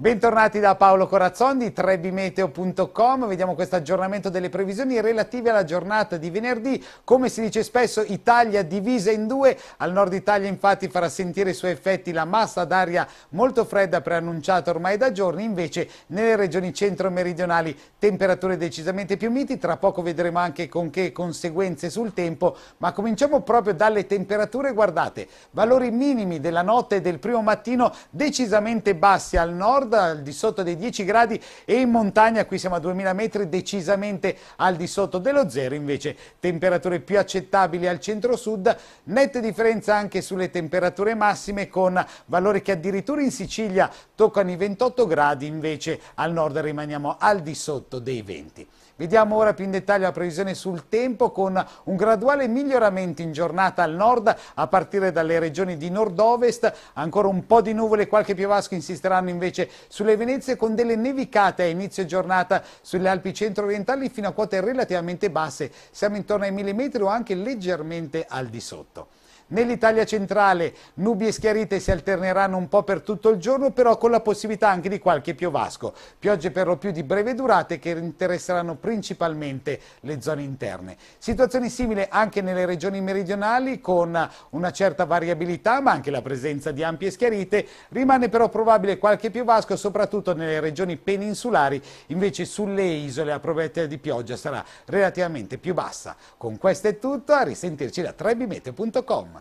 Bentornati da Paolo Corazzon di trebimeteo.com, vediamo questo aggiornamento delle previsioni relative alla giornata di venerdì, come si dice spesso Italia divisa in due, al nord Italia infatti farà sentire i suoi effetti la massa d'aria molto fredda preannunciata ormai da giorni, invece nelle regioni centro-meridionali temperature decisamente più miti, tra poco vedremo anche con che conseguenze sul tempo, ma cominciamo proprio dalle temperature, guardate, valori minimi della notte e del primo mattino decisamente bassi al nord, nord, al di sotto dei 10 gradi e in montagna, qui siamo a 2000 metri, decisamente al di sotto dello zero, invece temperature più accettabili al centro-sud, nette differenza anche sulle temperature massime con valori che addirittura in Sicilia toccano i 28 gradi, invece al nord rimaniamo al di sotto dei 20. Vediamo ora più in dettaglio la previsione sul tempo con un graduale miglioramento in giornata al nord a partire dalle regioni di nord-ovest, ancora un po' di nuvole, qualche piovasco insisteranno invece sulle Venezie con delle nevicate a inizio giornata sulle Alpi centro-orientali fino a quote relativamente basse, siamo intorno ai millimetri o anche leggermente al di sotto. Nell'Italia centrale nubi e schiarite si alterneranno un po' per tutto il giorno, però con la possibilità anche di qualche piovasco. Piogge per lo più di breve durata che interesseranno principalmente le zone interne. Situazioni simili anche nelle regioni meridionali con una certa variabilità, ma anche la presenza di ampie schiarite. Rimane però probabile qualche piovasco, soprattutto nelle regioni peninsulari. Invece sulle isole la probabilità di pioggia sarà relativamente più bassa. Con questo è tutto, a risentirci da trebimete.com.